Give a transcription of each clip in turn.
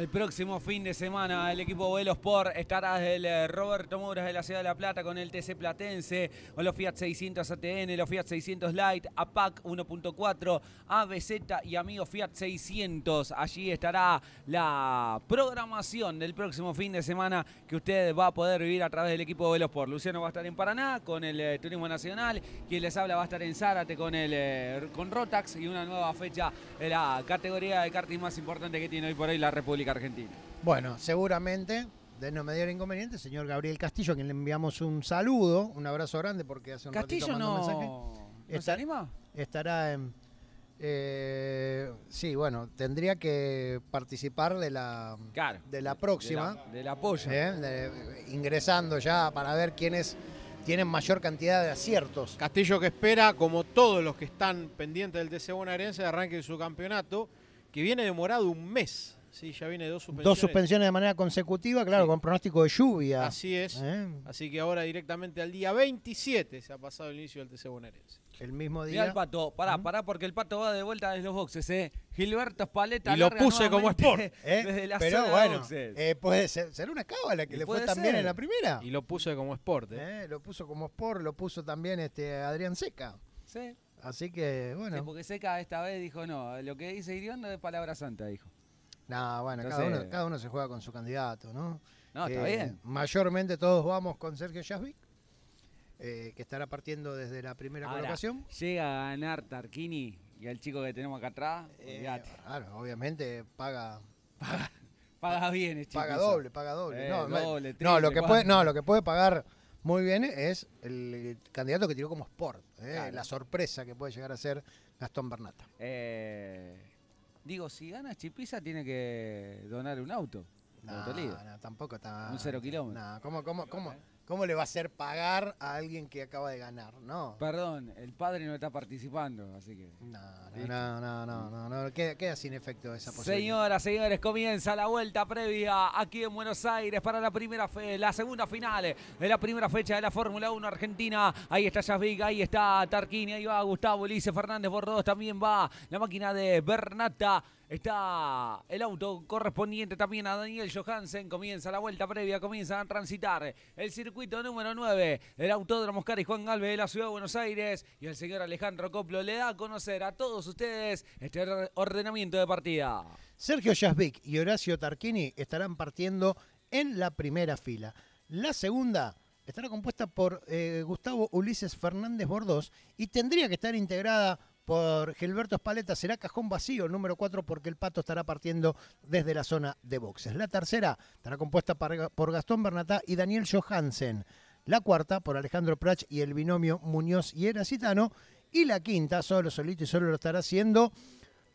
El próximo fin de semana el equipo Velosport estará del eh, Roberto Mouras de la Ciudad de La Plata con el TC Platense, con los Fiat 600 ATN, los Fiat 600 Lite, APAC 1.4, ABZ y amigos Fiat 600. Allí estará la programación del próximo fin de semana que usted va a poder vivir a través del equipo Velosport. Luciano va a estar en Paraná con el eh, Turismo Nacional, quien les habla va a estar en Zárate con, el, eh, con Rotax y una nueva fecha de la categoría de karting más importante que tiene hoy por hoy la República. Argentina. Bueno, seguramente de no me diera inconveniente, señor Gabriel Castillo, a quien le enviamos un saludo, un abrazo grande porque hace un ratito no... mensaje. ¿No anima? Estará en... Eh, sí, bueno, tendría que participar de la, de la próxima. De la, polla. ¿eh? ingresando ya para ver quiénes tienen mayor cantidad de aciertos. Castillo que espera, como todos los que están pendientes del TC bonaerense, de arranque de su campeonato, que viene demorado un mes Sí, ya viene dos suspensiones. Dos suspensiones de manera consecutiva, claro, con pronóstico de lluvia. Así es. ¿Eh? Así que ahora directamente al día 27 se ha pasado el inicio del TC bonaerense. El mismo día. Mirá el pato, pará, ¿Mm? pará, porque el pato va de vuelta desde los boxes, ¿eh? Gilberto Espaleta. Y lo puse como sport. ¿Eh? Desde la Pero bueno, eh, puede ser, será una cábala que le fue también en la primera. Y lo puse como sport. Lo puso como sport, lo puso también este Adrián Seca. Sí. Así que, bueno. porque Seca esta vez dijo, no, lo que dice Irión no es palabra santa, dijo. No, bueno, cada, uno, cada, uno, se juega con su candidato, ¿no? No, está eh, bien. Mayormente todos vamos con Sergio Jasvic, eh, que estará partiendo desde la primera colocación. Llega a ganar Tarquini y al chico que tenemos acá atrás. Eh, claro, obviamente paga. Paga, bien, el chico. Paga doble, paga doble. no, lo que puede, no, lo que puede pagar muy bien es el candidato que tiró como Sport, la sorpresa que puede llegar a ser Gastón Bernata. Eh, Digo, si gana Chipiza tiene que donar un auto. un No, no, tampoco está. Un cero kilómetro. No, ¿cómo, cómo, cómo? ¿Cómo le va a hacer pagar a alguien que acaba de ganar? No. Perdón, el padre no está participando, así que. No, no, no, no, no, Queda, sin efecto esa posibilidad. Señoras, señores, comienza la vuelta previa aquí en Buenos Aires para la primera fe, la segunda final de la primera fecha de la Fórmula 1 Argentina. Ahí está Javig, ahí está Tarquini, ahí va Gustavo Ulises Fernández Bordos, también va la máquina de Bernata. Está el auto correspondiente también a Daniel Johansen. Comienza la vuelta previa, Comienzan a transitar el circuito número 9 el Autódromo Oscar y Juan Galvez de la Ciudad de Buenos Aires. Y el señor Alejandro Coplo le da a conocer a todos ustedes este ordenamiento de partida. Sergio Jasvic y Horacio Tarquini estarán partiendo en la primera fila. La segunda estará compuesta por eh, Gustavo Ulises Fernández Bordós y tendría que estar integrada por Gilberto Espaleta será cajón vacío, número 4 porque el Pato estará partiendo desde la zona de boxes. La tercera estará compuesta por Gastón Bernatá y Daniel Johansen. La cuarta por Alejandro Prach y el binomio Muñoz y Eracitano. Y la quinta, solo solito y solo lo estará haciendo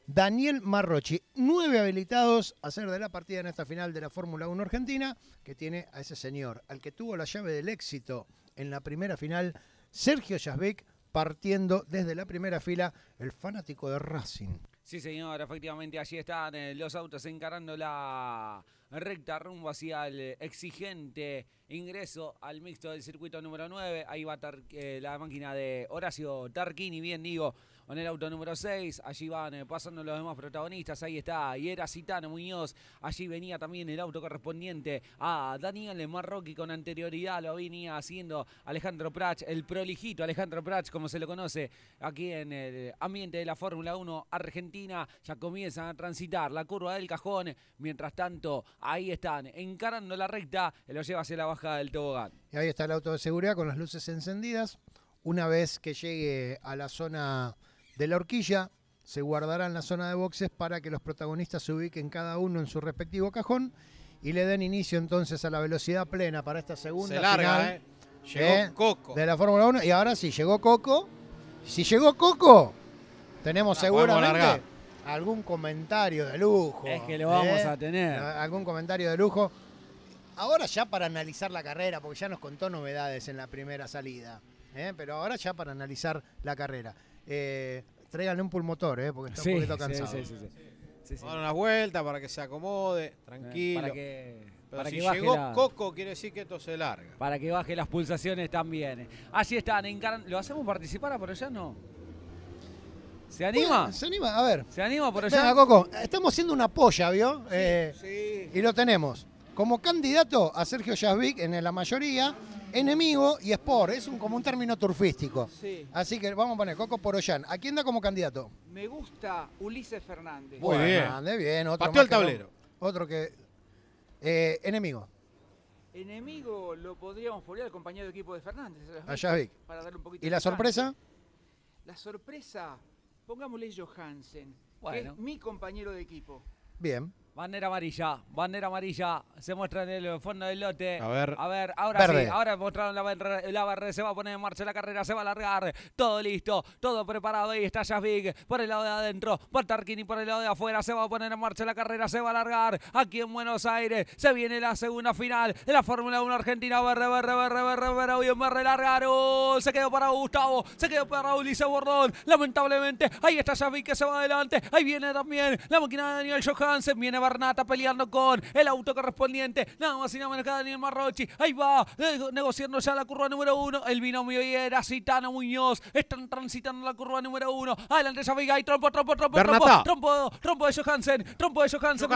Daniel Marrochi. Nueve habilitados a ser de la partida en esta final de la Fórmula 1 Argentina, que tiene a ese señor, al que tuvo la llave del éxito en la primera final, Sergio Yazbek partiendo desde la primera fila el fanático de Racing. Sí, señor, efectivamente allí están eh, los autos encarando la recta rumbo hacia el exigente ingreso al mixto del circuito número 9. Ahí va eh, la máquina de Horacio Tarquini, bien digo, con el auto número 6, allí van eh, pasando los demás protagonistas. Ahí está, y Citano Muñoz. Allí venía también el auto correspondiente a Daniel Marroqui con anterioridad. Lo venía haciendo Alejandro Prats, el prolijito Alejandro Prats, como se lo conoce aquí en el ambiente de la Fórmula 1 Argentina. Ya comienzan a transitar la curva del cajón. Mientras tanto, ahí están, encarando la recta. Lo lleva hacia la bajada del tobogán. Y ahí está el auto de seguridad con las luces encendidas. Una vez que llegue a la zona de la horquilla se guardará en la zona de boxes para que los protagonistas se ubiquen cada uno en su respectivo cajón y le den inicio entonces a la velocidad plena para esta segunda se larga, eh. Llegó ¿eh? Coco. De la Fórmula 1 y ahora sí llegó Coco. Si llegó Coco, tenemos seguramente algún comentario de lujo. Es que lo vamos ¿eh? a tener. Algún comentario de lujo. Ahora ya para analizar la carrera, porque ya nos contó novedades en la primera salida. ¿eh? Pero ahora ya para analizar la carrera. Eh, tráiganle un pulmotor, ¿eh? porque está un poquito cansado. Sí, sí, sí. sí. una vuelta para que se acomode, eh, tranquilo. Para que, Pero si llegó Coco, quiere decir que esto se larga. Para que baje las pulsaciones también. Eh. Así están, ¿lo hacemos participar a por allá? No. ¿Se anima? se anima, a ver. ¿Se anima por allá? Coco, estamos haciendo una polla, ¿vio? Eh, sí. Y lo tenemos como candidato a Sergio Yasvik, en la mayoría, enemigo y sport, es un, como un término turfístico. Así que vamos a poner Coco Poroyan. ¿A quién da como candidato? Me gusta Ulises Fernández. Muy bien. Fernández, bien. Otro el tablero. otro que... Eh, enemigo. Enemigo lo podríamos poner al compañero de equipo de Fernández. A Yasvik. Para darle un poquito ¿Y la sorpresa? La sorpresa, pongámosle Johansen, que es mi compañero de equipo. Bien. Bandera amarilla, bandera amarilla, se muestra en el fondo del lote. A ver, a ver ahora sí, ahora mostraron la, la se va a poner en marcha la carrera, se va a alargar. Todo listo, todo preparado. Ahí está Jasvig por el lado de adentro, por Tarquini por el lado de afuera, se va a poner en marcha la carrera, se va a alargar. Aquí en Buenos Aires se viene la segunda final de la Fórmula 1 Argentina. Verde, verde, verde, verde, verde, bien, largaron. Oh, se quedó para Gustavo, se quedó para Ulises Bordón. Lamentablemente, ahí está Jasvig que se va adelante. Ahí viene también la máquina de Daniel Johansen, viene Bernata peleando con el auto correspondiente. Nada más y nada menos que Daniel Marrochi. Ahí va, eh, negociando ya la curva número uno. El binomio y era Citano Muñoz. Están transitando la curva número uno. Adelante ya trompo, trompo, trompo, trompo. Trompo, trompo de Johansen. Trompo de Johansen.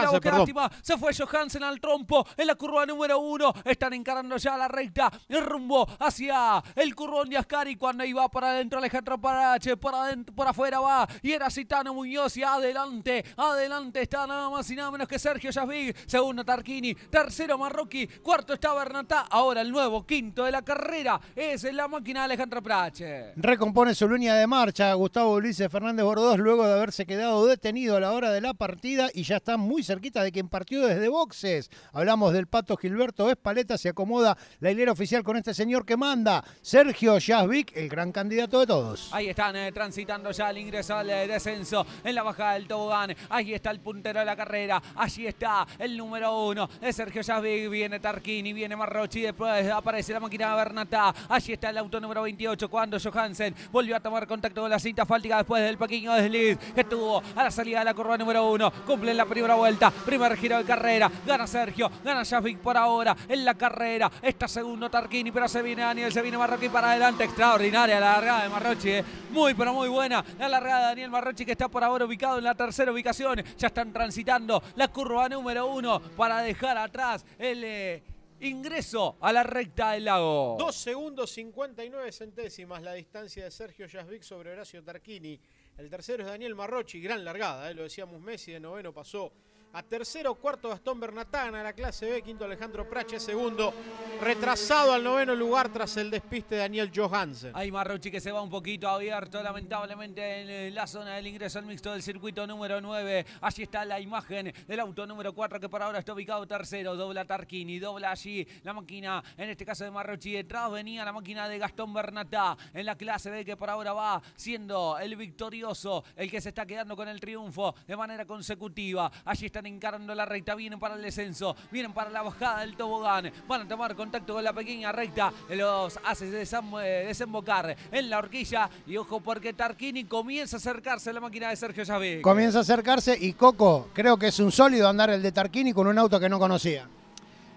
Se fue Johansen al trompo en la curva número uno. Están encarando ya la recta. El rumbo hacia el curvón de Ascari. Cuando iba para adentro Alejandro Parache. Por adentro, por afuera va. Y era Citano Muñoz. Y adelante, adelante está nada más y nada menos que Sergio Jasvig, segundo Tarquini, tercero Marroquí, cuarto está Bernatá, ahora el nuevo quinto de la carrera es la máquina de Alejandro Prache. Recompone su línea de marcha Gustavo Ulises Fernández Bordós luego de haberse quedado detenido a la hora de la partida y ya está muy cerquita de quien partió desde boxes. Hablamos del pato Gilberto Espaleta, se acomoda la hilera oficial con este señor que manda, Sergio Jasvig, el gran candidato de todos. Ahí están eh, transitando ya el ingreso al eh, descenso en la bajada del tobogán. Ahí está el puntero de la carrera. Allí está el número uno es Sergio Javik, Viene Tarquini, viene Marrochi. Después aparece la máquina Bernatá. Allí está el auto número 28. Cuando Johansen volvió a tomar contacto con la cinta fáltica después del pequeño desliz que tuvo a la salida de la curva número uno. Cumple la primera vuelta. Primer giro de carrera. Gana Sergio. Gana Javik por ahora en la carrera. Está segundo Tarquini, pero se viene Daniel, se viene Marrochi para adelante. Extraordinaria la largada de Marrochi. Eh. Muy, pero muy buena la largada de Daniel Marrochi que está por ahora ubicado en la tercera ubicación. Ya están transitando la curva número uno para dejar atrás el... Eh, ingreso a la recta del lago. Dos segundos 59 centésimas la distancia de Sergio Yasvic sobre Horacio Tarquini. El tercero es Daniel Marrochi, gran largada, eh, lo decíamos Messi, de noveno pasó a tercero, cuarto Gastón a la clase B, quinto Alejandro Prache, segundo, retrasado al noveno lugar tras el despiste de Daniel Johansen. ahí Marrochi que se va un poquito abierto, lamentablemente, en eh, la zona del ingreso al mixto del circuito número 9. Allí está la imagen del auto número 4 que por ahora está ubicado tercero. Dobla Tarquini, dobla allí la máquina, en este caso de Marrochi, Detrás venía la máquina de Gastón Bernatá en la clase B que por ahora va siendo el victorioso, el que se está quedando con el triunfo de manera consecutiva. Allí está encarando la recta, vienen para el descenso, vienen para la bajada del tobogán, van a tomar contacto con la pequeña recta, los hace eh, desembocar en la horquilla y ojo porque Tarquini comienza a acercarse a la máquina de Sergio Xavier. Comienza a acercarse y Coco, creo que es un sólido andar el de Tarquini con un auto que no conocía.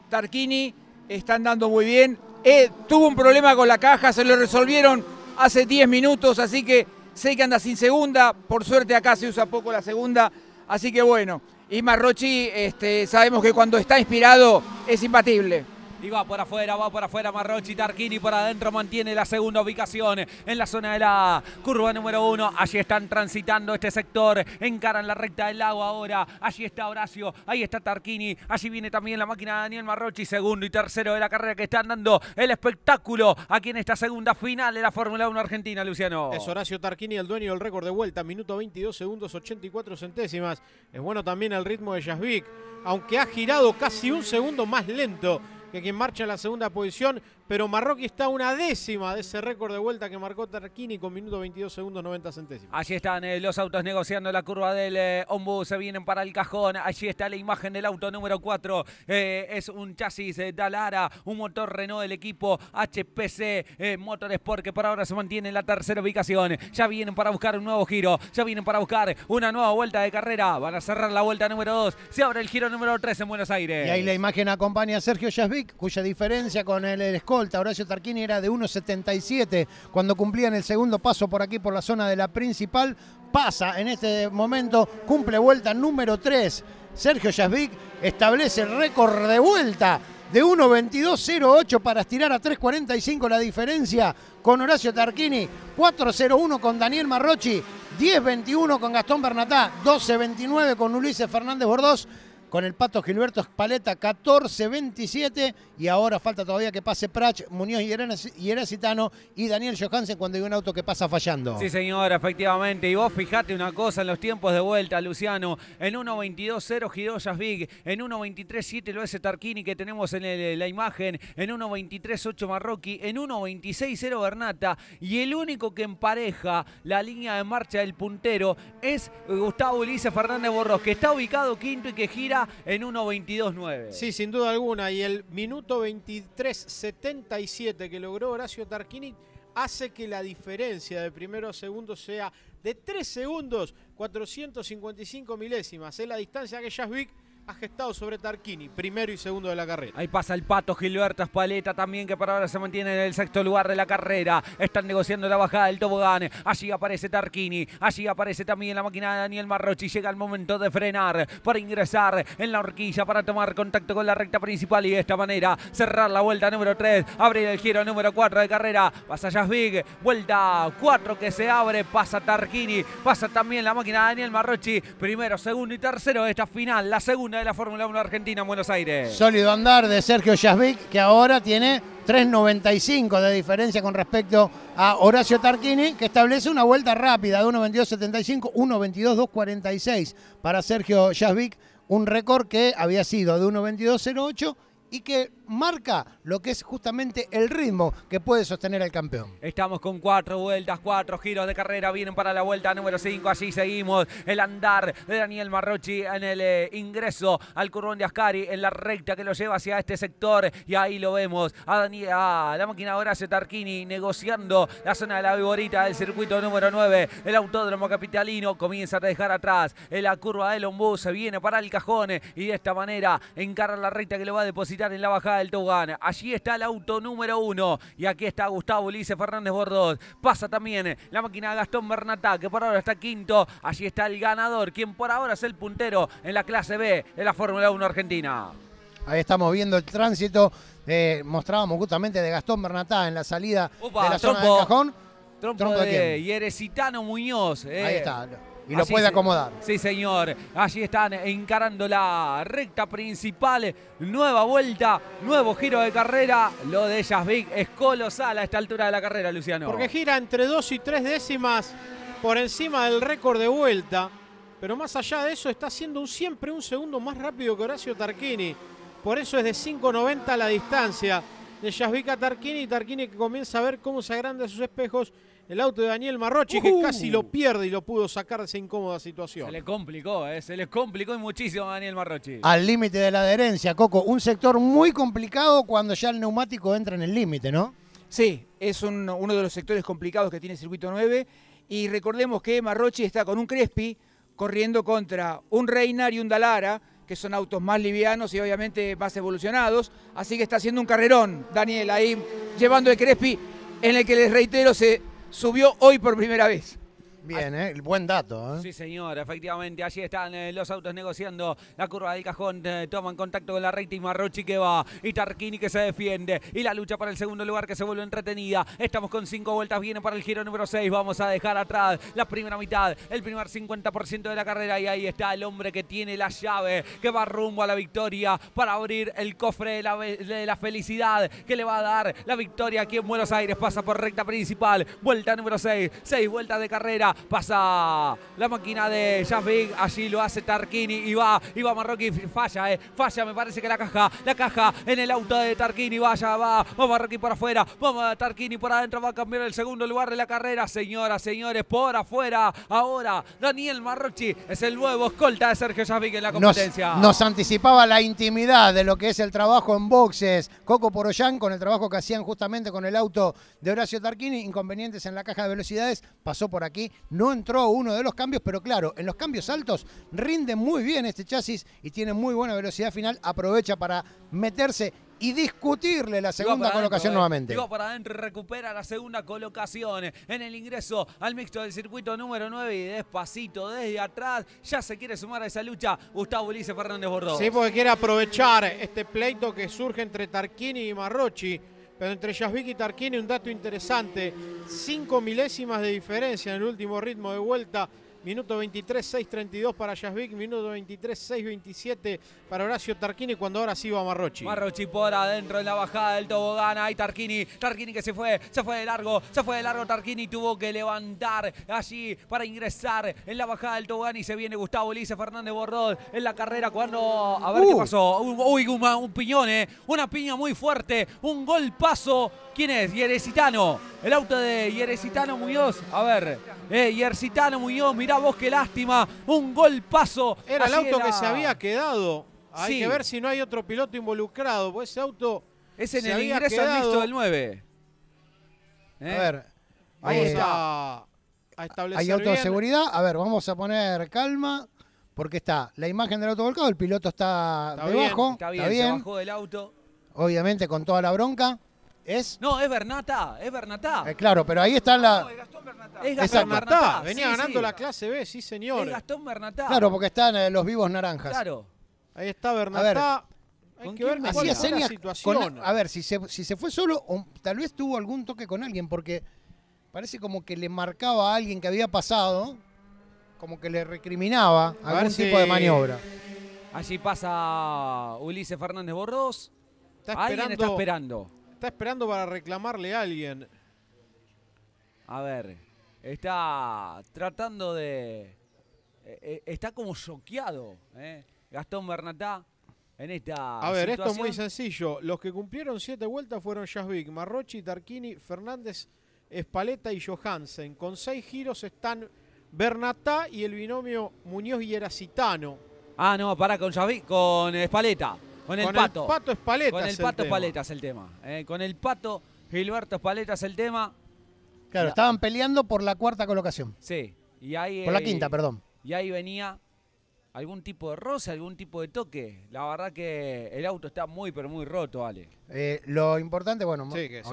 Tarquini está andando muy bien, eh, tuvo un problema con la caja, se lo resolvieron hace 10 minutos, así que sé que anda sin segunda, por suerte acá se usa poco la segunda, así que bueno. Y Marrochi, este, sabemos que cuando está inspirado es imbatible. Y va por afuera, va por afuera Marrochi, Tarquini por adentro mantiene la segunda ubicación en la zona de la curva número uno. Allí están transitando este sector, encaran la recta del lago ahora. Allí está Horacio, ahí está Tarquini, allí viene también la máquina de Daniel Marrochi, segundo y tercero de la carrera que están dando el espectáculo aquí en esta segunda final de la Fórmula 1 Argentina, Luciano. Es Horacio Tarquini el dueño del récord de vuelta, minuto 22 segundos 84 centésimas. Es bueno también el ritmo de Jasvik, aunque ha girado casi un segundo más lento que quien marcha en la segunda posición pero Marroquí está una décima de ese récord de vuelta que marcó Tarquini con minuto 22 segundos 90 centésimos. Allí están eh, los autos negociando la curva del eh, se vienen para el cajón, allí está la imagen del auto número 4, eh, es un chasis Dalara, un motor Renault del equipo HPC eh, Motorsport que por ahora se mantiene en la tercera ubicación, ya vienen para buscar un nuevo giro, ya vienen para buscar una nueva vuelta de carrera, van a cerrar la vuelta número 2, se abre el giro número 3 en Buenos Aires. Y ahí la imagen acompaña a Sergio Jasvic, cuya diferencia con el, el Horacio Tarquini era de 1.77 cuando cumplían el segundo paso por aquí, por la zona de la principal. Pasa en este momento, cumple vuelta número 3. Sergio Yasvic establece el récord de vuelta de 1.22.08 para estirar a 3.45 la diferencia con Horacio Tarquini, 4.01 con Daniel Marrochi, 10.21 con Gastón Bernatá, 12.29 con Ulises Fernández Bordós, con el Pato Gilberto Espaleta 14-27 y ahora falta todavía que pase Prach, Muñoz y Eracitano y Daniel Johansen cuando hay un auto que pasa fallando. Sí señor, efectivamente. Y vos fijate una cosa en los tiempos de vuelta, Luciano, en 1.22.0 Giroyas Big, en 1.23.7 lo hace Tarquini que tenemos en la imagen, en 1.23.8 Marroqui. en 1.26.0 Bernata y el único que empareja la línea de marcha del puntero es Gustavo Ulises Fernández Borros que está ubicado quinto y que gira en 1.22.9. Sí, sin duda alguna. Y el minuto 23.77 que logró Horacio Tarquini hace que la diferencia de primero a segundo sea de 3 segundos, 455 milésimas. Es la distancia que Jasvik ha gestado sobre Tarquini, primero y segundo de la carrera. Ahí pasa el pato Gilberto Espaleta también, que para ahora se mantiene en el sexto lugar de la carrera. Están negociando la bajada del tobogán. Allí aparece Tarquini, allí aparece también la máquina de Daniel Marrochi. Llega el momento de frenar para ingresar en la horquilla, para tomar contacto con la recta principal y de esta manera cerrar la vuelta número 3, abrir el giro número 4 de carrera. Pasa Jasvig, vuelta 4 que se abre, pasa Tarquini, pasa también la máquina de Daniel Marrochi. Primero, segundo y tercero de esta final, la segunda de la Fórmula 1 Argentina en Buenos Aires. Sólido andar de Sergio Yasvic, que ahora tiene 3.95 de diferencia con respecto a Horacio Tarquini, que establece una vuelta rápida de 1.22.75, 1.22.246 para Sergio Yasvic, un récord que había sido de 1.22.08 y que marca lo que es justamente el ritmo que puede sostener el campeón. Estamos con cuatro vueltas, cuatro giros de carrera, vienen para la vuelta número 5, así seguimos, el andar de Daniel Marrochi en el eh, ingreso al currón de Ascari, en la recta que lo lleva hacia este sector, y ahí lo vemos, a, Daniel, a la máquina Horacio Tarquini negociando la zona de la viborita del circuito número 9, el autódromo capitalino comienza a dejar atrás, en eh, la curva de Lombú se viene para el cajón, eh, y de esta manera encara la recta que lo va a depositar en la bajada del Allí está el auto número uno. Y aquí está Gustavo Ulises Fernández Bordos. Pasa también eh, la máquina de Gastón Bernatá, que por ahora está quinto. Allí está el ganador, quien por ahora es el puntero en la clase B de la Fórmula 1 Argentina. Ahí estamos viendo el tránsito. mostrábamos justamente de Gastón Bernatá en la salida de la trompa zona del cajón. Trompo, de, de Muñoz. Ahí eh. está. Y lo puede acomodar. Sí, señor. Allí están encarando la recta principal. Nueva vuelta, nuevo giro de carrera. Lo de Jasvik es colosal a esta altura de la carrera, Luciano. Porque gira entre dos y tres décimas por encima del récord de vuelta. Pero más allá de eso, está siendo un, siempre un segundo más rápido que Horacio Tarquini. Por eso es de 5.90 la distancia de Jasvik a Tarquini. Tarquini que comienza a ver cómo se agrandan sus espejos el auto de Daniel Marrochi, que casi lo pierde y lo pudo sacar de esa incómoda situación. Se le complicó, eh, se le complicó muchísimo a Daniel Marrochi. Al límite de la adherencia, Coco. Un sector muy complicado cuando ya el neumático entra en el límite, ¿no? Sí, es uno de los sectores complicados que tiene el circuito 9. Y recordemos que Marrochi está con un Crespi corriendo contra un Reinar y un Dalara, que son autos más livianos y obviamente más evolucionados. Así que está haciendo un carrerón, Daniel, ahí llevando el Crespi, en el que les reitero se subió hoy por primera vez. Bien, ¿eh? buen dato. Eh. Sí, señor, efectivamente. Allí están eh, los autos negociando la curva de cajón. Eh, toman contacto con la recta y Marrochi que va. Y Tarquini que se defiende. Y la lucha para el segundo lugar que se vuelve entretenida. Estamos con cinco vueltas. Viene para el giro número 6. Vamos a dejar atrás la primera mitad, el primer 50% de la carrera. Y ahí está el hombre que tiene la llave, que va rumbo a la victoria para abrir el cofre de la, felicidad que le va a dar la victoria aquí en Buenos Aires. Pasa por recta principal. Vuelta número 6. Seis. seis vueltas de carrera pasa la máquina de Javik allí lo hace Tarquini y va, y va Marroquí, falla, eh, falla, me parece que la caja, la caja en el auto de Tarquini, vaya, va, va Marroquí por afuera, Vamos Tarquini por adentro, va a cambiar el segundo lugar de la carrera, señoras, señores, por afuera, ahora Daniel Marrochi es el nuevo escolta de Sergio Javik en la competencia. Nos, anticipaba la intimidad de lo que es el trabajo en boxes, Coco Poroyán con el trabajo que hacían justamente con el auto de Horacio Tarquini, inconvenientes en la caja de velocidades, pasó por aquí, no entró uno de los cambios, pero claro, en los cambios altos rinde muy bien este chasis y tiene muy buena velocidad final, aprovecha para meterse y discutirle la segunda colocación eh. nuevamente. Digo para adentro, recupera la segunda colocación en el ingreso al mixto del circuito número 9 y despacito desde atrás ya se quiere sumar a esa lucha Gustavo Ulises Fernández Bordó. Sí, porque quiere aprovechar este pleito que surge entre Tarquini y Marrochi entre Jasvik y Tarquini un dato interesante, cinco milésimas de diferencia en el último ritmo de vuelta Minuto 23, 6.32 para Yasvik, Minuto 23, 6.27 para Horacio Tarquini. Cuando ahora sí va Marrochi. Marrochi por adentro en la bajada del tobogán. Ahí Tarquini. Tarquini que se fue. Se fue de largo. Se fue de largo. Tarquini tuvo que levantar allí para ingresar en la bajada del tobogán. Y se viene Gustavo Lice Fernández Borrón en la carrera. Cuando. A ver qué uh. pasó. Uy, un, un piñón, eh, Una piña muy fuerte. Un golpazo. ¿Quién es? Yeresitano. El auto de Yeresitano Muñoz. A ver. Eh, Yercitano Muñoz, mirá vos qué lástima. Un golpazo. Era el auto que se había quedado. Hay que ver si no hay otro piloto involucrado. Pues ese auto. Es en el ingreso al visto del 9. A eh, ver. Ahí está. hay auto de seguridad. A ver, vamos a poner calma. Porque está la imagen del auto volcado, el piloto está, debajo. está bien, está del auto. Obviamente con toda la bronca. No, es Bernatá, es Bernatá. Eh, claro, pero ahí está la. es Gastón Bernatá. Venía ganando la clase B, sí, señor. Es Gastón Bernatá. Claro, porque están eh, los vivos naranjas. Claro. Ahí está Bernatá. A ver, hay que a ver, si se, si se fue solo, tal vez tuvo algún toque con alguien, porque parece como que le marcaba a alguien que había pasado, como que le recriminaba algún tipo de maniobra. Allí pasa Ulises Fernández Borrós. alguien está esperando está esperando para reclamarle a alguien. A ver, está tratando de... Eh, eh, está como choqueado eh, Gastón Bernatá en esta A ver, esto es muy sencillo. Los que cumplieron siete vueltas fueron Jasvik, Marrochi, Tarquini, Fernández, Espaleta y Johansen. Con seis giros están Bernatá y el binomio Muñoz y Ah, no, para con con Espaleta. Con el con pato. El pato Con el pato Espaletas el, el tema. Eh. con el pato Gilberto es el tema. Claro, estaban peleando por la cuarta colocación. Sí. Y ahí, por la eh, quinta, perdón. Y ahí venía algún tipo de roce, algún tipo de toque. La verdad que el auto está muy, pero muy roto, Ale. Eh, lo importante, bueno, obviamente es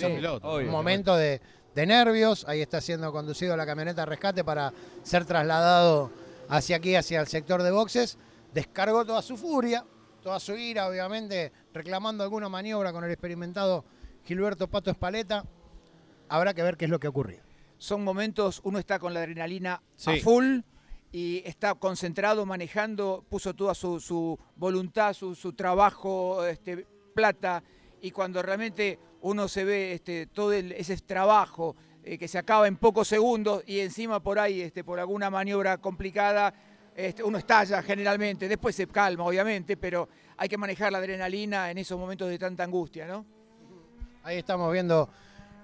un, momento de, de, nervios. Ahí está siendo conducido la camioneta de rescate para ser trasladado hacia aquí, hacia el sector de boxes. Descargó toda su furia, toda su ira, obviamente, reclamando alguna maniobra con el experimentado Gilberto Pato Espaleta. Habrá que ver qué es lo que ocurrió. Son momentos, uno está con la adrenalina a full y está concentrado, manejando, puso toda su, voluntad, su, trabajo, este, plata, y cuando realmente uno se ve este, todo ese trabajo eh, que se acaba en pocos segundos y encima por ahí, este, por alguna maniobra complicada, este, uno estalla generalmente, después se calma, obviamente, pero hay que manejar la adrenalina en esos momentos de tanta angustia, ¿no? Ahí estamos viendo,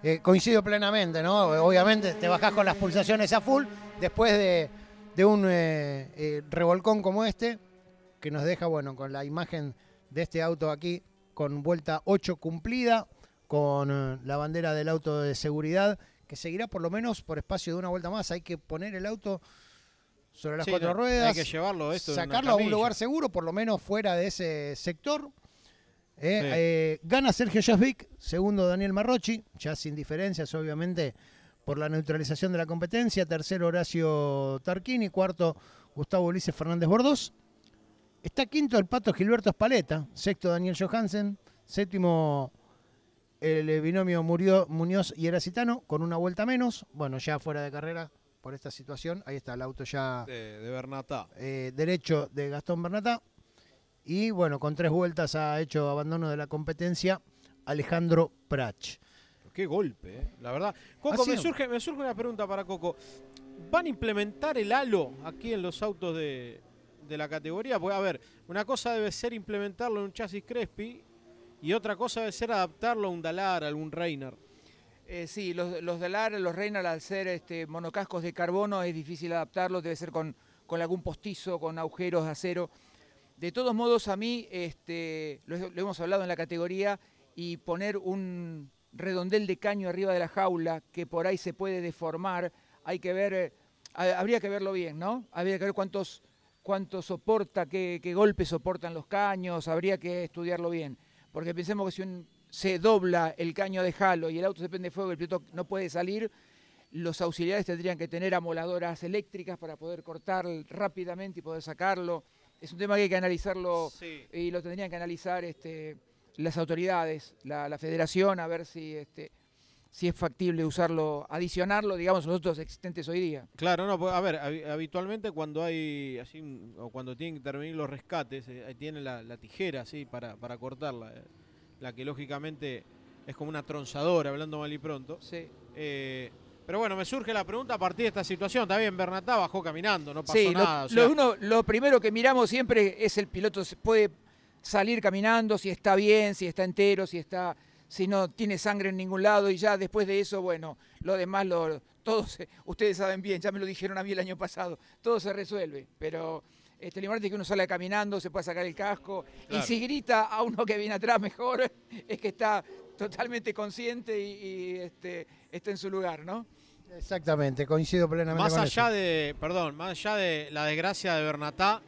eh, coincido plenamente, ¿no? Obviamente te bajás con las pulsaciones a full después de, un eh, eh, revolcón como este, que nos deja, bueno, con la imagen de este auto aquí, con vuelta 8 cumplida, con la bandera del auto de seguridad, que seguirá por lo menos por espacio de una vuelta más. Hay que poner el auto sobre las cuatro ruedas. que llevarlo Sacarlo a un lugar seguro, por lo menos fuera de ese sector. Eh, eh, gana Sergio Jasvic, segundo Daniel Marrochi, ya sin diferencias, obviamente, por la neutralización de la competencia. Tercero Horacio Tarquini, cuarto Gustavo Ulises Fernández Bordós. Está quinto el pato Gilberto Espaleta, sexto Daniel Johansen, séptimo el binomio Murió, Muñoz y Eracitano con una vuelta menos. Bueno, ya fuera de carrera por esta situación. Ahí está el auto ya. De, Bernatá. Eh, derecho de Gastón Bernatá. Y bueno, con tres vueltas ha hecho abandono de la competencia Alejandro Prach. Qué golpe, eh, la verdad. Coco, me surge, me surge una pregunta para Coco. ¿Van a implementar el halo aquí en los autos de, de la categoría? Pues a ver, una cosa debe ser implementarlo en un chasis Crespi y otra cosa debe ser adaptarlo a un Dalar, a algún Reiner. Eh, sí, los, los Dalar, los Reynal, al ser este, monocascos de carbono, es difícil adaptarlos, debe ser con, algún postizo, con agujeros de acero. De todos modos, a mí, este, lo, hemos hablado en la categoría, y poner un redondel de caño arriba de la jaula, que por ahí se puede deformar, hay que ver, eh, habría que verlo bien, ¿no? Habría que ver cuántos, cuánto soporta, qué, qué golpes soportan los caños, habría que estudiarlo bien. Porque pensemos que si un, se dobla el caño de jalo y el auto se prende fuego y el piloto no puede salir, los auxiliares tendrían que tener amoladoras eléctricas para poder cortar rápidamente y poder sacarlo. Es un tema que hay que analizarlo y lo tendrían que analizar este, las autoridades, la, federación, a ver si, este, si es factible usarlo, adicionarlo, digamos, nosotros existentes hoy día. Claro, no, pues, a ver, habitualmente cuando hay, así, o cuando tienen que terminar los rescates, eh, tienen la, tijera, sí, para, para cortarla. Eh la que lógicamente es como una tronzadora, hablando mal y pronto. Sí. Eh, pero bueno, me surge la pregunta a partir de esta situación. también bien, Bernatá bajó caminando, no pasó nada. Lo, lo primero que miramos siempre es el piloto puede salir caminando, si está bien, si está entero, si está si no tiene sangre en ningún lado y ya después de eso, bueno, lo demás lo todos ustedes saben bien, ya me lo dijeron a mí el año pasado, todo se resuelve, pero este, lo que uno sale caminando, se puede sacar el casco. Y si grita a uno que viene atrás mejor, es que está totalmente consciente y, este, está en su lugar, ¿no? Exactamente, coincido plenamente. Más allá de, perdón, más allá de la desgracia de Bernatá,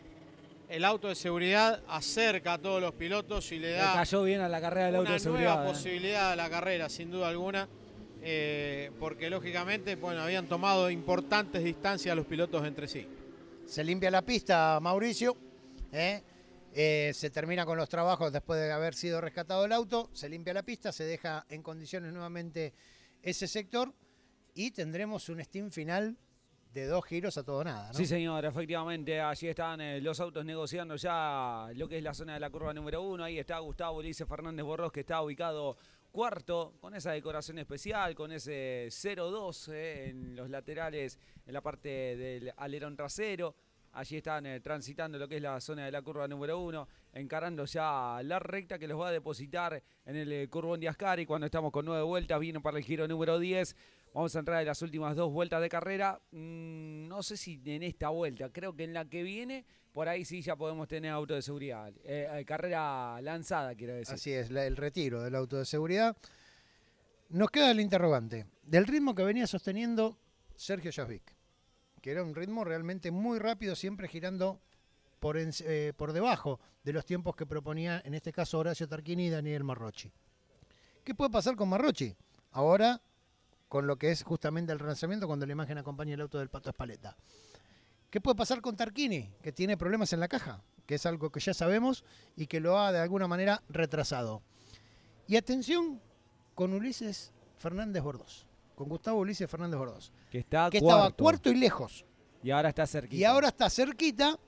el auto de seguridad acerca a todos los pilotos y le da. Le cayó bien a la carrera del auto de seguridad. Una nueva eh. posibilidad a la carrera, sin duda alguna. Eh, porque lógicamente, bueno, habían tomado importantes distancias los pilotos entre sí se limpia la pista, Mauricio. ¿eh? Eh, se termina con los trabajos después de haber sido rescatado el auto, se limpia la pista, se deja en condiciones nuevamente ese sector y tendremos un steam final de dos giros a todo nada. Sí, señor, efectivamente, allí están eh, los autos negociando ya lo que es la zona de la curva número uno. Ahí está Gustavo Ulises Fernández Borros, que está ubicado cuarto, con esa decoración especial, con ese 0-2 eh, en los laterales, en la parte del alerón trasero. Allí están eh, transitando lo que es la zona de la curva número 1, encarando ya la recta que los va a depositar en el eh, Curbón de Ascari. Cuando estamos con nueve vueltas, vino para el giro número 10. Vamos a entrar en las últimas dos vueltas de carrera. Mm, no sé si en esta vuelta, creo que en la que viene, por ahí sí ya podemos tener auto de seguridad. Eh, eh, carrera lanzada, quiero decir. Así es, el retiro del auto de seguridad. Nos queda el interrogante del ritmo que venía sosteniendo Sergio Jasvic, que era un ritmo realmente muy rápido, siempre girando por, eh, por debajo de los tiempos que proponía en este caso Horacio Tarquini y Daniel Marrochi. ¿Qué puede pasar con Marrochi? Ahora con lo que es justamente el relanzamiento cuando la imagen acompaña el auto del Pato Espaleta. ¿Qué puede pasar con Tarquini? Que tiene problemas en la caja, que es algo que ya sabemos y que lo ha de alguna manera retrasado. Y atención con Ulises Fernández Bordós, con Gustavo Ulises Fernández Bordós. Que, está que estaba cuarto y lejos. Y ahora está cerquita. Y ahora está cerquita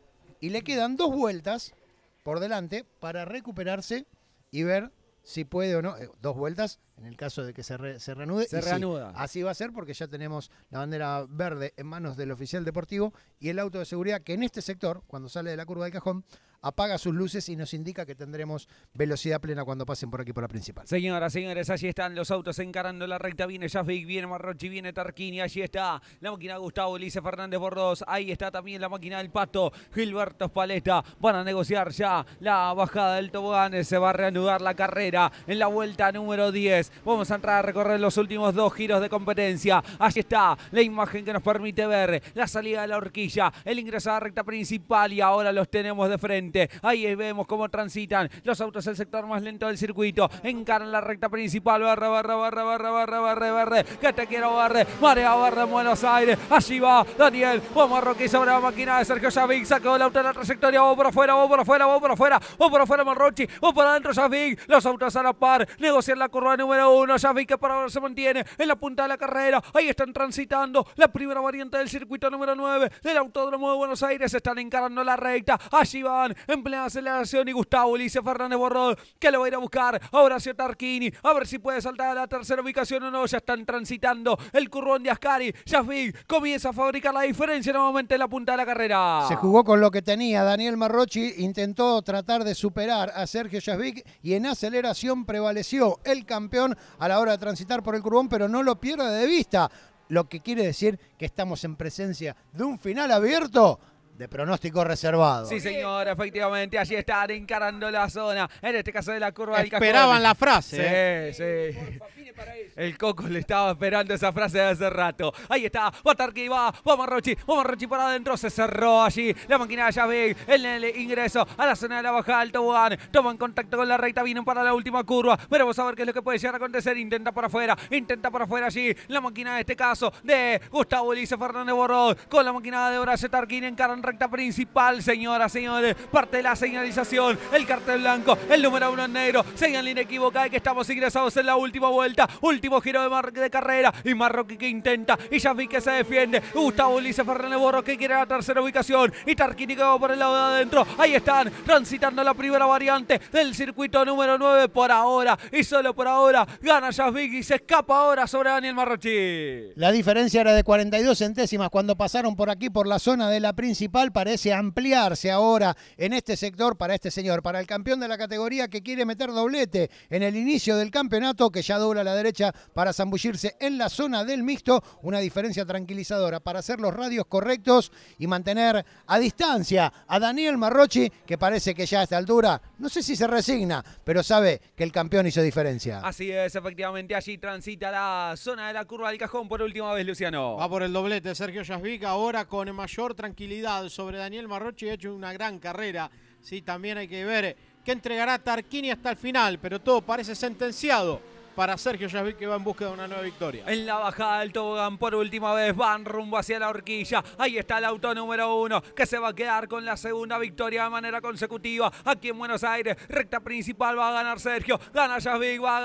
y le quedan dos vueltas por delante para recuperarse y ver si puede o no, eh, dos vueltas, en el caso de que se, se reanude. Se reanuda. así va a ser porque ya tenemos la bandera verde en manos del oficial deportivo y el auto de seguridad que en este sector, cuando sale de la curva del cajón, apaga sus luces y nos indica que tendremos velocidad plena cuando pasen por aquí por la principal. Señoras, señores, allí están los autos encarando la recta. Viene Jafik, viene Marrochi, viene Tarquini. Allí está la máquina Gustavo Ulises Fernández Bordos. Ahí está también la máquina del Pato, Gilberto Paleta. Van a negociar ya la bajada del tobogán. Se va a reanudar la carrera en la vuelta número 10. Vamos a entrar a recorrer los últimos dos giros de competencia. Allí está la imagen que nos permite ver la salida de la horquilla, el ingreso a la recta principal y ahora los tenemos de frente. Ahí vemos cómo transitan los autos el sector más lento del circuito. Encaran la recta principal. barra barra barra barra barra barre, barre. te quiero, barre. Marea, barre, Buenos Aires. Allí va Daniel. Vamos Roque sobre la máquina de Sergio Savic. Sacó el auto de la trayectoria. Vamos por afuera, vamos por afuera, vamos por afuera. Vamos por afuera, Marrochi Vamos por adentro, Savic. Los autos a la par. Negocian la curva número uno. Savic que para ahora se mantiene en la punta de la carrera. Ahí están transitando la primera variante del circuito número 9 del Autódromo de Buenos Aires. Están encarando la recta. Allí van en plena aceleración y Gustavo Ulises Fernández Borró que lo va a ir a buscar. ahora hacia Tarquini, a ver si puede saltar a la tercera ubicación o no. Ya están transitando el currón de Ascari. Jasvig comienza a fabricar la diferencia nuevamente en la punta de la carrera. Se jugó con lo que tenía. Daniel Marrochi intentó tratar de superar a Sergio Jasvig y en aceleración prevaleció el campeón a la hora de transitar por el curvón, pero no lo pierde de vista lo que quiere decir que estamos en presencia de un final abierto de pronóstico reservado. Sí, señor, efectivamente, allí están encarando la zona, en este caso de la curva Esperaban Esperaban la frase. Sí, ¿eh? sí. El Coco le estaba esperando esa frase de hace rato. Ahí está, Batarqui va, vamos Rochi, vamos Rochi para adentro, se cerró allí, la máquina de ve el, ingreso a la zona de la baja del Toma en contacto con la recta, vienen para la última curva, pero vamos a ver qué es lo que puede llegar a acontecer, intenta por afuera, intenta por afuera allí, la máquina de este caso de Gustavo Ulises Fernández Borrón, con la máquina de Horacio Tarquín encaran principal, señoras, señores. Parte de la señalización, el cartel blanco, el número uno en negro. Señal inequívoca de que estamos ingresados en la última vuelta. Último giro de, carrera. Y Marroquí que intenta. Y vi que se defiende. Gustavo Ulises Fernández Borro que quiere la tercera ubicación. Y Tarquini que va por el lado de adentro. Ahí están, transitando la primera variante del circuito número 9 por ahora. Y solo por ahora gana Yafi y se escapa ahora sobre Daniel Marroquí. La diferencia era de 42 centésimas cuando pasaron por aquí, por la zona de la principal parece ampliarse ahora en este sector para este señor, para el campeón de la categoría que quiere meter doblete en el inicio del campeonato, que ya dobla la derecha para zambullirse en la zona del mixto, una diferencia tranquilizadora para hacer los radios correctos y mantener a distancia a Daniel Marrochi, que parece que ya a esta altura, no sé si se resigna, pero sabe que el campeón hizo diferencia. Así es, efectivamente, allí transita la zona de la curva del cajón por última vez, Luciano. Va por el doblete Sergio Yasvica, ahora con mayor tranquilidad sobre Daniel Marrochi ha hecho una gran carrera. Sí, también hay que ver qué entregará Tarquini hasta el final, pero todo parece sentenciado para Sergio Yasvik que va en busca de una nueva victoria. En la bajada del tobogán por última vez van rumbo hacia la horquilla. Ahí está el auto número uno que se va a quedar con la segunda victoria de manera consecutiva aquí en Buenos Aires. Recta principal va a ganar Sergio. Gana Yasvik, va a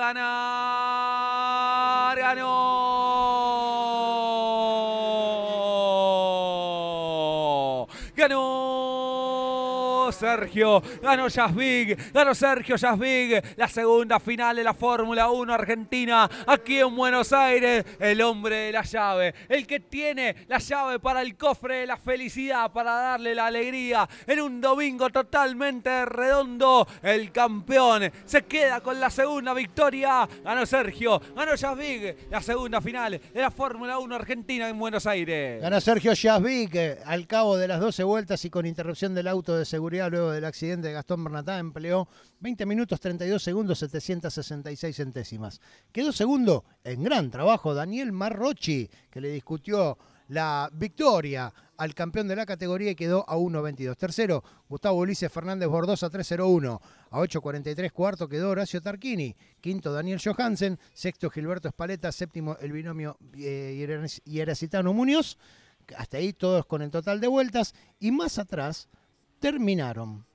ganar. Ganó ganó. Sergio, ganó Jasvig, ganó Sergio Jasvig, la segunda final de la Fórmula 1 Argentina, aquí en Buenos Aires, el hombre de la llave, el que tiene la llave para el cofre de la felicidad, para darle la alegría en un domingo totalmente redondo, el campeón se queda con la segunda victoria, ganó Sergio, ganó Jasvig, la segunda final de la Fórmula 1 Argentina en Buenos Aires. Ganó Sergio Jasvig eh, al cabo de las 12 vueltas y con interrupción del auto de seguridad luego del accidente de Gastón Bernatá, empleó 20 minutos 32 segundos 766 centésimas. Quedó segundo en gran trabajo Daniel Marrochi, que le discutió la victoria al campeón de la categoría y quedó a 1.22. Tercero, Gustavo Ulises Fernández Bordosa, 3.01. A 8.43 cuarto quedó Horacio Tarquini. Quinto, Daniel Johansen. Sexto, Gilberto Espaleta. Séptimo, el binomio eh, Hieracitano Muñoz. Hasta ahí todos con el total de vueltas. Y más atrás, terminaron.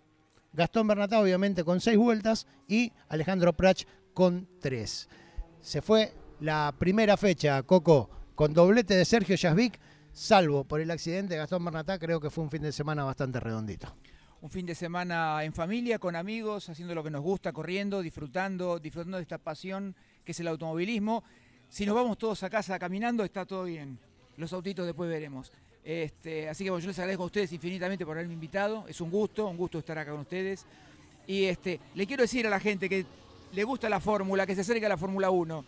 Gastón Bernatá obviamente con seis vueltas y Alejandro Prach con tres. Se fue la primera fecha, Coco, con doblete de Sergio Yasvic, salvo por el accidente de Gastón Bernatá, creo que fue un fin de semana bastante redondito. Un fin de semana en familia, con amigos, haciendo lo que nos gusta, corriendo, disfrutando, disfrutando de esta pasión que es el automovilismo. Si nos vamos todos a casa caminando, está todo bien. Los autitos después veremos. Este, así que yo les agradezco a ustedes infinitamente por haberme invitado. Es un gusto, un gusto estar acá con ustedes. Y este, le quiero decir a la gente que le gusta la fórmula, que se acerca a la Fórmula 1,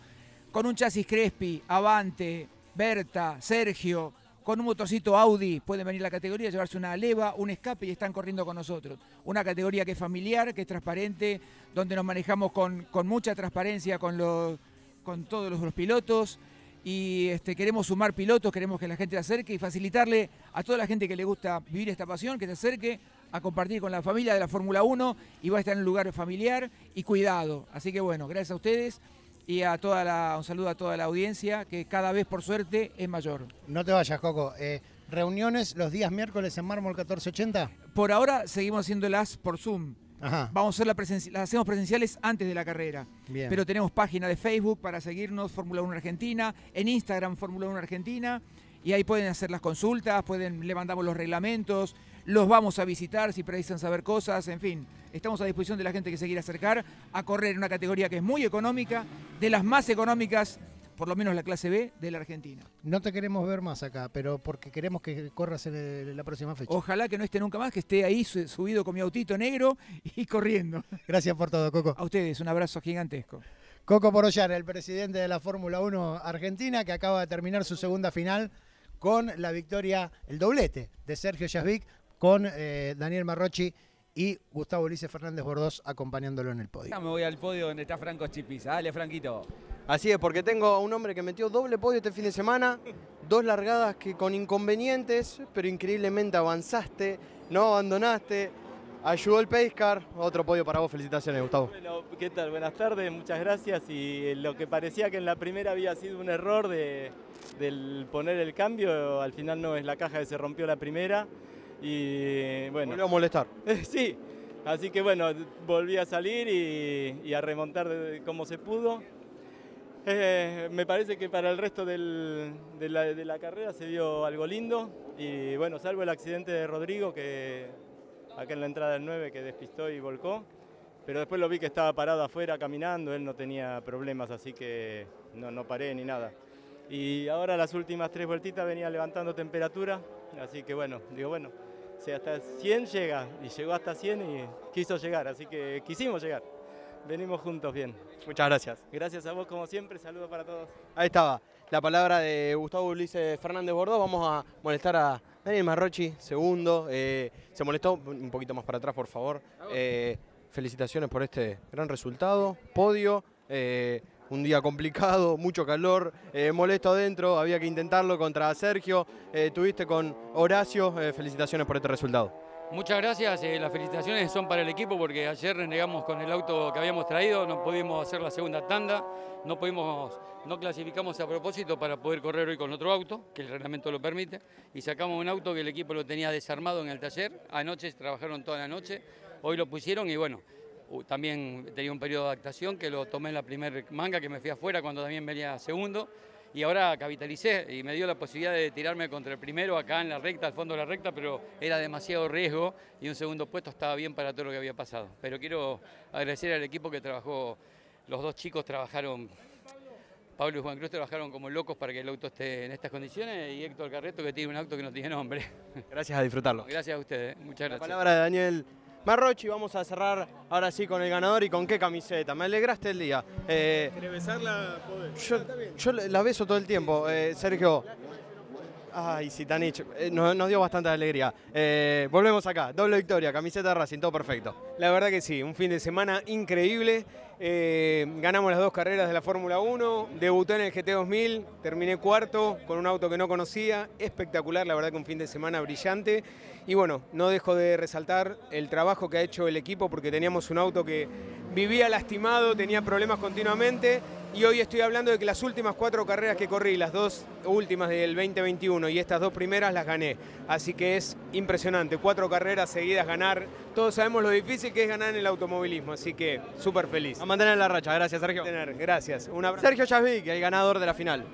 con un chasis Crespi, Avante, Berta, Sergio, con un motorcito Audi, pueden venir a la categoría, llevarse una leva, un escape y están corriendo con nosotros. Una categoría que es familiar, que es transparente, donde nos manejamos con, mucha transparencia con, todos los pilotos y este, queremos sumar pilotos, queremos que la gente se acerque y facilitarle a toda la gente que le gusta vivir esta pasión, que se acerque a compartir con la familia de la Fórmula 1 y va a estar en un lugar familiar y cuidado. Así que bueno, gracias a ustedes y a toda la, un saludo a toda la audiencia que cada vez por suerte es mayor. No te vayas, Coco. Eh, ¿Reuniones los días miércoles en Mármol 1480? Por ahora seguimos haciéndolas por Zoom Vamos a hacer las hacemos presenciales antes de la carrera. Pero tenemos página de Facebook para seguirnos, Fórmula 1 Argentina, en Instagram Fórmula 1 Argentina, y ahí pueden hacer las consultas, pueden, le mandamos los reglamentos, los vamos a visitar si precisan saber cosas, en fin. Estamos a disposición de la gente que se quiera acercar a correr en una categoría que es muy económica, de las más económicas por lo menos la clase B de la Argentina. No te queremos ver más acá, pero porque queremos que corras en, la próxima fecha. Ojalá que no esté nunca más, que esté ahí subido con mi autito negro y corriendo. Gracias por todo, Coco. A ustedes, un abrazo gigantesco. Coco Porollar, el presidente de la Fórmula 1 Argentina, que acaba de terminar su segunda final con la victoria, el doblete de Sergio Yasvic con eh, Daniel Marrochi y Gustavo Ulises Fernández Bordós acompañándolo en el podio. Ya me voy al podio donde está Franco Chipiza. Dale, Franquito. Así es, porque tengo a un hombre que metió doble podio este fin de semana, dos largadas que con inconvenientes, pero increíblemente avanzaste, no abandonaste, ayudó el Pescar, otro podio para vos, felicitaciones Gustavo. Bueno, ¿qué tal? Buenas tardes, muchas gracias y eh, lo que parecía que en la primera había sido un error de, del poner el cambio, al final no es la caja que se rompió la primera y bueno... Volvió a molestar. sí, así que bueno, volví a salir y, y a remontar como se pudo eh, me parece que para el resto de, la, carrera se vio algo lindo y bueno, salvo el accidente de Rodrigo que acá en la entrada del 9 que despistó y volcó, pero después lo vi que estaba parado afuera caminando, él no tenía problemas, así que no, paré ni nada. Y ahora las últimas tres vueltitas venía levantando temperatura, así que bueno, digo bueno, si hasta 100 llega y llegó hasta 100 y quiso llegar, así que quisimos llegar. Venimos juntos bien. Muchas gracias. Gracias a vos como siempre, saludos para todos. Ahí estaba la palabra de Gustavo Ulises eh, Fernández Bordó. Vamos a molestar a Daniel Marrochi, segundo. Eh, se molestó un poquito más para atrás, por favor. Ah, eh, felicitaciones por este gran resultado, podio. un día complicado, mucho calor, molesto adentro, había que intentarlo contra Sergio, tuviste con Horacio, felicitaciones por este resultado. Muchas gracias, eh, las felicitaciones son para el equipo porque ayer renegamos con el auto que habíamos traído, no pudimos hacer la segunda tanda, no pudimos, no clasificamos a propósito para poder correr hoy con otro auto, que el reglamento lo permite, y sacamos un auto que el equipo lo tenía desarmado en el taller, anoche trabajaron toda la noche, hoy lo pusieron y bueno, también tenía un periodo de adaptación que lo tomé en la primera manga que me fui afuera cuando también venía segundo, y ahora capitalicé y me dio la posibilidad de tirarme contra el primero acá en la recta, al fondo de la recta, pero era demasiado riesgo y un segundo puesto estaba bien para todo lo que había pasado. Pero quiero agradecer al equipo que trabajó, los dos chicos trabajaron Pablo y Juan Cruz trabajaron como locos para que el auto esté en estas condiciones y Héctor Carreto que tiene un auto que no tiene nombre. Gracias a disfrutarlo. Gracias a ustedes, muchas gracias. La palabra de Daniel Marrochi, vamos a cerrar ahora sí con el ganador y con qué camiseta. Me alegraste el día. Eh, besarla? Yo, yo, la beso todo el tiempo, eh, Sergio. Ay, Sitanich, eh, nos, nos dio bastante alegría. Eh, volvemos acá, doble victoria, camiseta de Racing, todo perfecto. La verdad que sí, un fin de semana increíble. Eh, ganamos las dos carreras de la Fórmula 1, debuté en el GT2000, terminé cuarto con un auto que no conocía, espectacular, la verdad que un fin de semana brillante. Y bueno, no dejo de resaltar el trabajo que ha hecho el equipo porque teníamos un auto que vivía lastimado, tenía problemas continuamente y hoy estoy hablando de que las últimas cuatro carreras que corrí, las dos últimas del 2021 y estas dos primeras las gané. Así que es impresionante, cuatro carreras seguidas ganar. Todos sabemos lo difícil que es ganar en el automovilismo, así que súper feliz. A mantener la racha, gracias Sergio. Mantener, gracias. abrazo. Sergio que el ganador de la final.